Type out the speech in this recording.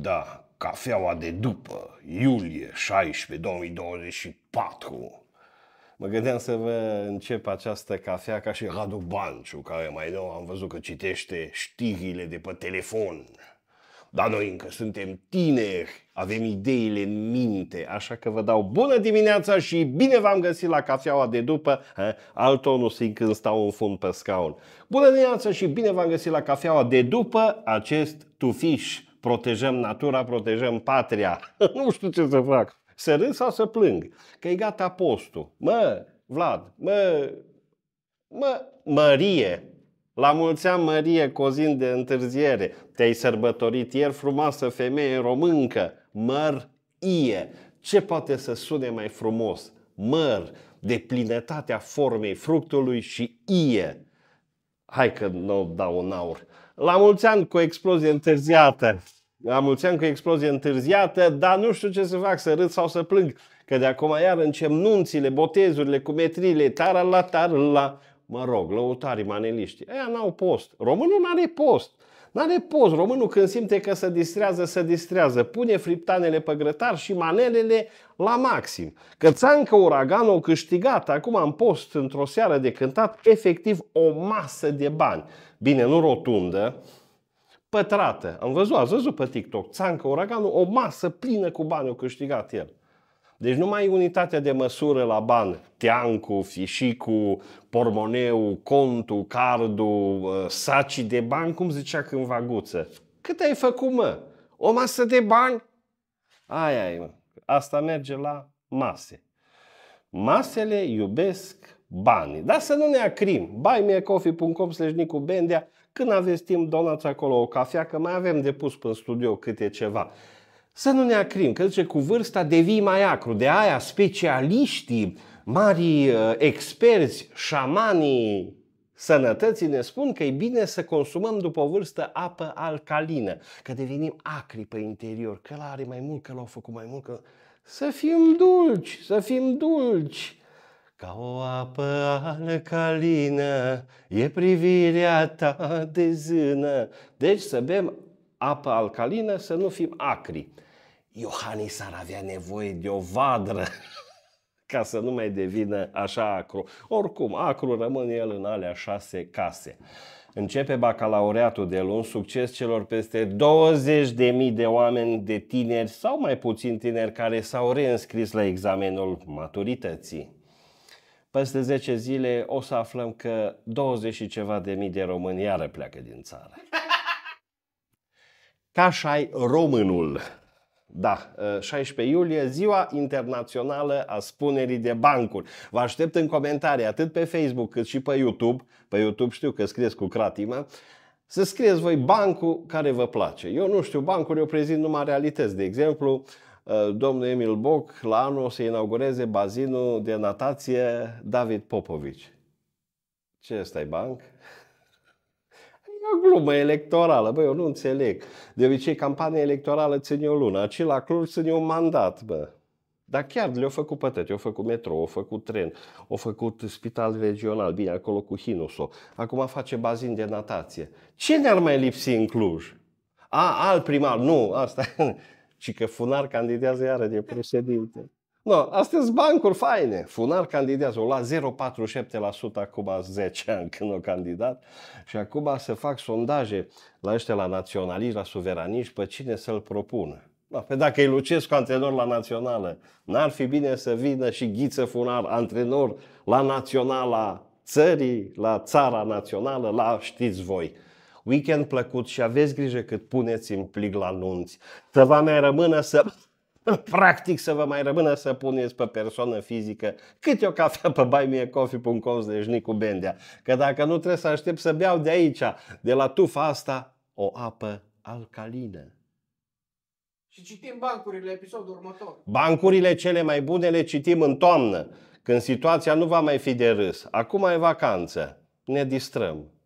Da, cafeaua de după, iulie 16, 2024. Mă gândeam să vă încep această cafea ca și Radu Banciu, care mai nou am văzut că citește știrile de pe telefon. Dar noi încă suntem tineri, avem ideile în minte, așa că vă dau bună dimineața și bine v-am găsit la cafeaua de după, altul nu simt când stau în fund pe scaun. Bună dimineața și bine v-am găsit la cafeaua de după acest tufiș protejăm natura, protejăm patria. nu știu ce să fac. Să râd sau să plâng. Că e gata postul. Mă, Vlad, mă, mă, Mărie, la mulți ani, Mărie, cozin de întârziere. Te-ai sărbătorit ieri, frumoasă femeie româncă. Mărie. Ce poate să sune mai frumos? Măr, de plinătatea formei fructului și ie. Hai că nu dau un aur. La mulți ani cu explozie întârziată. La mulți ani cu explozie întârziată, dar nu știu ce să fac, să râd sau să plâng. Că de acum iar încep nunțile, botezurile, metrile, tarala, tarala. Mă rog, lăutarii maneliștii. Aia n-au post. Românul nu are post. N-are post. Românul când simte că se distrează, se distrează. Pune friptanele pe grătar și manelele la maxim. țancă Uraganul câștigat acum am post, într-o seară de cântat, efectiv o masă de bani. Bine, nu rotundă, pătrată. Am văzut, ați văzut pe TikTok, Țancă Uraganul, o masă plină cu bani o câștigat el. Deci nu mai e de măsură la bani. teancu, fișicu, pormoneu, contu, cardu, ă, saci de bani, cum zicea cândva Guță. Cât ai făcut, mă? O masă de bani? Aia ai, Asta merge la mase. Masele iubesc banii. Dar să nu ne acrim. buymeacoffee.com slash Nicu Bendea. Când aveți timp, donați acolo o cafea, că mai avem depus până în studio câte ceva. Să nu ne acrim, că zice, cu vârsta devii mai acru. De aia specialiștii, mari uh, experți, șamanii sănătății ne spun că e bine să consumăm după o vârstă apă alcalină, că devenim acri pe interior, că la are mai mult, că l-au făcut mai mult, că... Să fim dulci, să fim dulci! Ca o apă alcalină e privirea ta de zână. Deci să bem apă alcalină, să nu fim acri. Iohannis ar avea nevoie de o vadră ca să nu mai devină așa acru. Oricum, acru rămâne el în alea șase case. Începe bacalaureatul de luni, succes celor peste 20.000 de oameni de tineri sau mai puțin tineri care s-au reînscris la examenul maturității. Peste 10 zile o să aflăm că 20 și ceva de mii de români iară pleacă din țară. Ca și românul. Da, 16 ă, iulie, ziua internațională a spunerii de bancuri. Vă aștept în comentarii, atât pe Facebook cât și pe YouTube. Pe YouTube știu că scrieți cu cratimă. Să scrieți voi bancul care vă place. Eu nu știu bancuri, eu prezint numai realități. De exemplu, ă, domnul Emil Boc la anul o să inaugureze bazinul de natație David Popovici. Ce ăsta e banc? o glumă electorală, bă, eu nu înțeleg. De obicei, campania electorală ține o lună, acela Cluj ține un mandat, bă. Dar chiar le-au făcut pătăți, Au făcut metro, au făcut tren, au făcut spital regional, bine, acolo cu Hinuso. Acum face bazin de natație. Ce ne-ar mai lipsi în Cluj? A, alt primar, nu, asta. Și că Funar candidează iară de președinte. No, astea sunt bancuri faine. Funar candidează la 0,47% acum 10 ani când o candidat și acum se fac sondaje la ăștia, la naționaliști, la suveraniști, pe cine să-l propună. No, pe dacă e Lucescu antrenor la națională, n-ar fi bine să vină și Ghiță Funar antrenor la naționala țării, la țara națională, la știți voi weekend plăcut și aveți grijă cât puneți în plic la nunți. Tăva mea rămână să Practic să vă mai rămână să puneți pe persoană fizică câte o cafea pe buymeacoffee.com cu Bendea. Că dacă nu trebuie să aștept să beau de aici, de la tufa asta, o apă alcalină. Și citim bancurile episodul următor. Bancurile cele mai bune le citim în toamnă, când situația nu va mai fi de râs. Acum e vacanță. Ne distrăm.